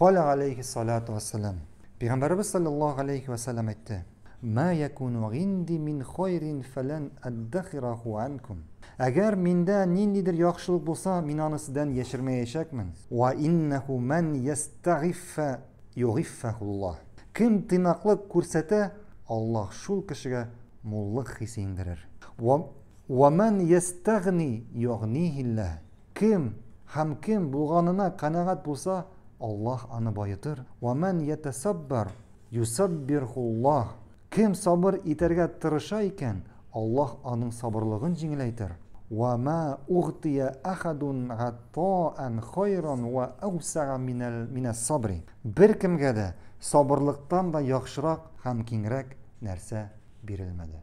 قال عليه الصلاه والسلام بيгамберу сәллаллаһу алейһи ва сәлләм әйтте: "Ма якуну гинди мин хөйрин фалан аддахираху анкум." Әгәр миндә ниндидер яхшылык булса, миңа сидән яшырмый ячакмын. "Ва иннаху ман йәстагъиф фа йәгъфируллаһ." Ким тинақлык күрсәтә, Аллаһ шул кешегә муллык хисең дирәр. "Ва ман йәстагъни йәгъниһиллаһ." Ким һәм ким бу гонана канаат булса, Аллах аны байытыр. Ва мен йетасаббар юсаббир Кем сабыр итәргә тырыша икән, Аллах аның сабырлығын җиңеләйтер. Ва ма ухтия ахадун гатаан хайран ва аусага минал мина сабри. Бер дә да яхшырак һәм киңрәк нәрсә бирелмәде.